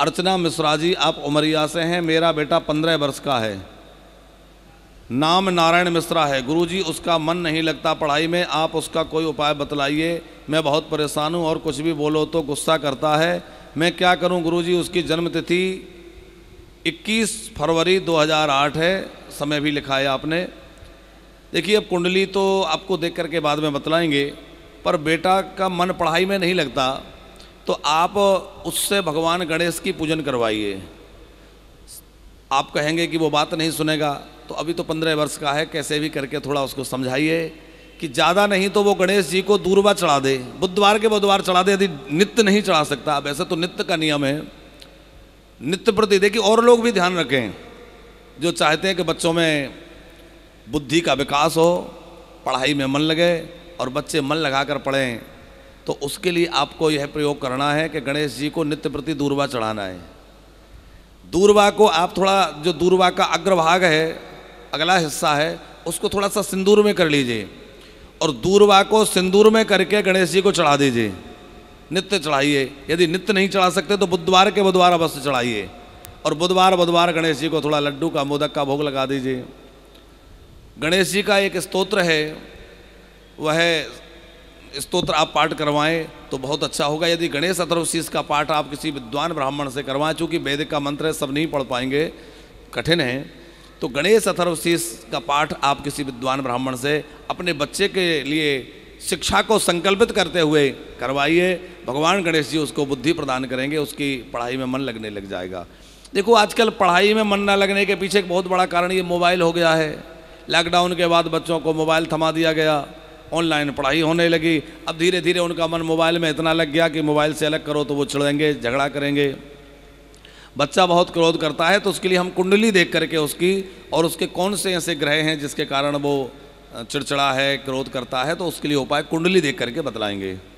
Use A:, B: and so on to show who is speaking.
A: अर्चना मिश्रा जी आप उमरिया से हैं मेरा बेटा पंद्रह वर्ष का है नाम नारायण मिश्रा है गुरुजी उसका मन नहीं लगता पढ़ाई में आप उसका कोई उपाय बतलाइए मैं बहुत परेशान हूँ और कुछ भी बोलो तो गुस्सा करता है मैं क्या करूँ गुरुजी उसकी जन्मतिथि 21 फरवरी 2008 है समय भी लिखा है आपने देखिए अब कुंडली तो आपको देख करके बाद में बतलाएंगे पर बेटा का मन पढ़ाई में नहीं लगता तो आप उससे भगवान गणेश की पूजन करवाइए आप कहेंगे कि वो बात नहीं सुनेगा तो अभी तो पंद्रह वर्ष का है कैसे भी करके थोड़ा उसको समझाइए कि ज़्यादा नहीं तो वो गणेश जी को दूरबा चढ़ा दे बुधवार के बुधवार चढ़ा दे यदि नित्य नहीं चढ़ा सकता वैसे तो नित्य का नियम है नित्य प्रति देखिए और लोग भी ध्यान रखें जो चाहते हैं कि बच्चों में बुद्धि का विकास हो पढ़ाई में मन लगे और बच्चे मन लगाकर पढ़ें तो उसके लिए आपको यह प्रयोग करना है कि गणेश जी को नित्य प्रति दूरवा चढ़ाना है दूरवा को आप थोड़ा जो दूरवा का अग्रभाग है अगला हिस्सा है उसको थोड़ा सा सिंदूर में कर लीजिए और दूरवा को सिंदूर में करके गणेश जी को चढ़ा दीजिए नित्य चढ़ाइए यदि नित्य नहीं चढ़ा सकते तो बुधवार के बुधवार अवश्य चढ़ाइए और बुधवार बुधवार गणेश जी को थोड़ा लड्डू का मोदक का भोग लगा दीजिए गणेश जी का एक स्तोत्र है वह स्तोत्र आप पाठ करवाएं तो बहुत अच्छा होगा यदि गणेश अथर्वशीष का पाठ आप किसी विद्वान ब्राह्मण से करवाएं चूँकि वैदिक का मंत्र है सब नहीं पढ़ पाएंगे कठिन है तो गणेश अथर्वशीष का पाठ आप किसी विद्वान ब्राह्मण से अपने बच्चे के लिए शिक्षा को संकल्पित करते हुए करवाइए भगवान गणेश जी उसको बुद्धि प्रदान करेंगे उसकी पढ़ाई में मन लगने लग जाएगा देखो आजकल पढ़ाई में मन न लगने के पीछे एक बहुत बड़ा कारण ये मोबाइल हो गया है लॉकडाउन के बाद बच्चों को मोबाइल थमा दिया गया ऑनलाइन पढ़ाई होने लगी अब धीरे धीरे उनका मन मोबाइल में इतना लग गया कि मोबाइल से अलग करो तो वो छिड़ेंगे झगड़ा करेंगे बच्चा बहुत क्रोध करता है तो उसके लिए हम कुंडली देख करके उसकी और उसके कौन से ऐसे ग्रह हैं जिसके कारण वो चिड़चिड़ा है क्रोध करता है तो उसके लिए उपाय कुंडली देख करके बतलाएंगे